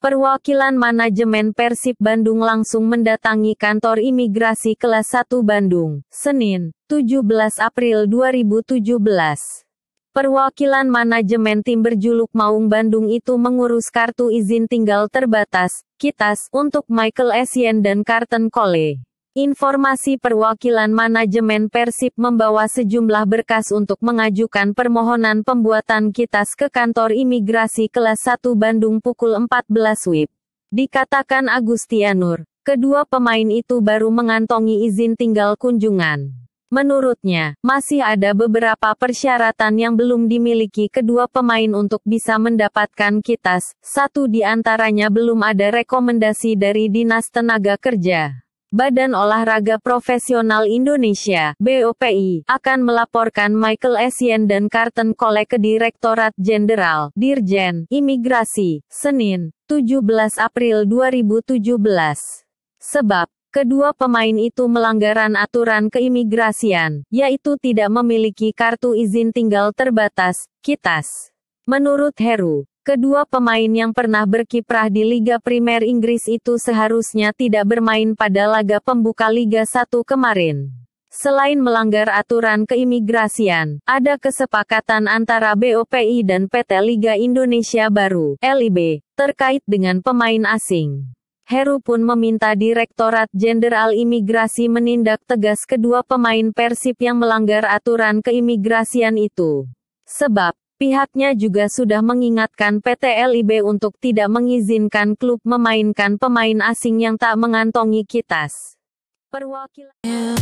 Perwakilan manajemen Persib Bandung langsung mendatangi kantor imigrasi kelas 1 Bandung, Senin, 17 April 2017. Perwakilan manajemen tim berjuluk Maung Bandung itu mengurus kartu izin tinggal terbatas, KITAS, untuk Michael Essien dan Carton Cole. Informasi perwakilan manajemen Persib membawa sejumlah berkas untuk mengajukan permohonan pembuatan kitas ke kantor imigrasi kelas 1 Bandung pukul 14 WIB. Dikatakan Agustianur, kedua pemain itu baru mengantongi izin tinggal kunjungan. Menurutnya, masih ada beberapa persyaratan yang belum dimiliki kedua pemain untuk bisa mendapatkan kitas, satu di antaranya belum ada rekomendasi dari Dinas Tenaga Kerja. Badan Olahraga Profesional Indonesia (BOPI) akan melaporkan Michael Essien dan Carton Cole ke Direktorat Jenderal Dirjen Imigrasi Senin, 17 April 2017. Sebab kedua pemain itu melanggaran aturan keimigrasian, yaitu tidak memiliki kartu izin tinggal terbatas (KITAS). Menurut Heru, Kedua pemain yang pernah berkiprah di Liga Primer Inggris itu seharusnya tidak bermain pada laga pembuka Liga 1 kemarin. Selain melanggar aturan keimigrasian, ada kesepakatan antara BOPI dan PT Liga Indonesia Baru (LIB) terkait dengan pemain asing. Heru pun meminta Direktorat Jenderal Imigrasi menindak tegas kedua pemain Persib yang melanggar aturan keimigrasian itu. Sebab, Pihaknya juga sudah mengingatkan PT LIB untuk tidak mengizinkan klub memainkan pemain asing yang tak mengantongi kitas. Perwakilan